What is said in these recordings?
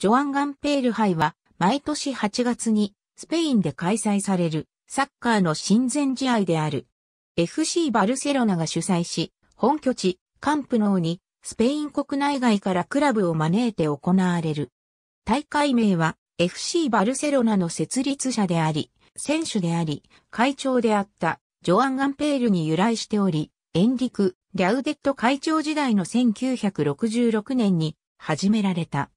ジョアン・ガンペール杯は毎年8月にスペインで開催されるサッカーの親善試合である。FC バルセロナが主催し、本拠地、カンプノーにスペイン国内外からクラブを招いて行われる。大会名は FC バルセロナの設立者であり、選手であり、会長であったジョアン・ガンペールに由来しており、エンリク・リャウデット会長時代の1966年に始められた。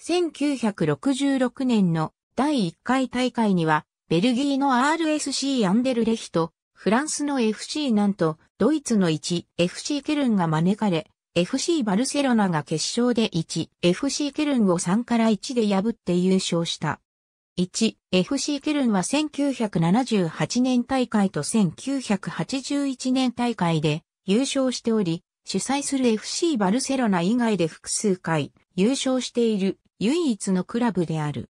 1966年の第1回大会には、ベルギーの RSC アンデルレヒト、フランスの FC なんと、ドイツの 1FC ケルンが招かれ、FC バルセロナが決勝で 1FC ケルンを3から1で破って優勝した。1FC ケルンは1978年大会と1981年大会で優勝しており、主催する FC バルセロナ以外で複数回優勝している唯一のクラブである。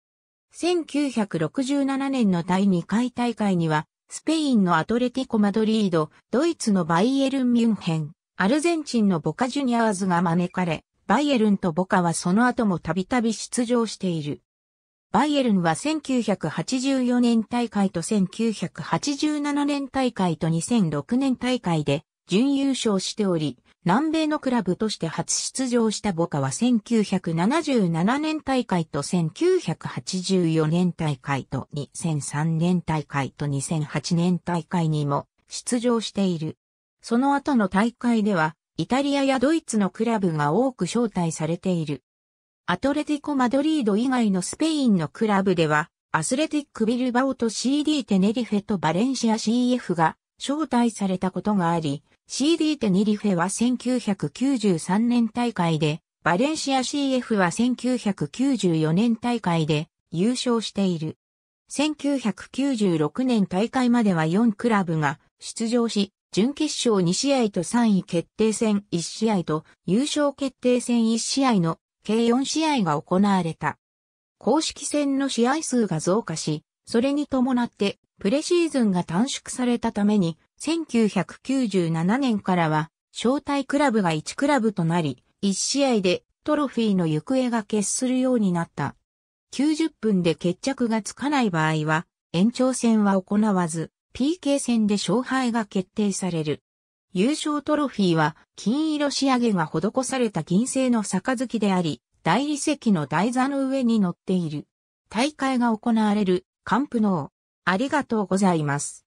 1967年の第2回大会には、スペインのアトレティコ・マドリード、ドイツのバイエルン・ミュンヘン、アルゼンチンのボカ・ジュニアーズが招かれ、バイエルンとボカはその後もたびたび出場している。バイエルンは1984年大会と1987年大会と2006年大会で準優勝しており、南米のクラブとして初出場したボカは1977年大会と1984年大会と2003年大会と2008年大会にも出場している。その後の大会では、イタリアやドイツのクラブが多く招待されている。アトレティコ・マドリード以外のスペインのクラブでは、アスレティック・ビルバオと CD テネリフェとバレンシア CF が招待されたことがあり、CD テニリフェは1993年大会で、バレンシア CF は1994年大会で優勝している。1996年大会までは4クラブが出場し、準決勝2試合と3位決定戦1試合と優勝決定戦1試合の計4試合が行われた。公式戦の試合数が増加し、それに伴ってプレシーズンが短縮されたために、1997年からは、招待クラブが1クラブとなり、1試合でトロフィーの行方が決するようになった。90分で決着がつかない場合は、延長戦は行わず、PK 戦で勝敗が決定される。優勝トロフィーは金色仕上げが施された銀製の杯であり、大理石の台座の上に乗っている。大会が行われるカンプノー、ありがとうございます。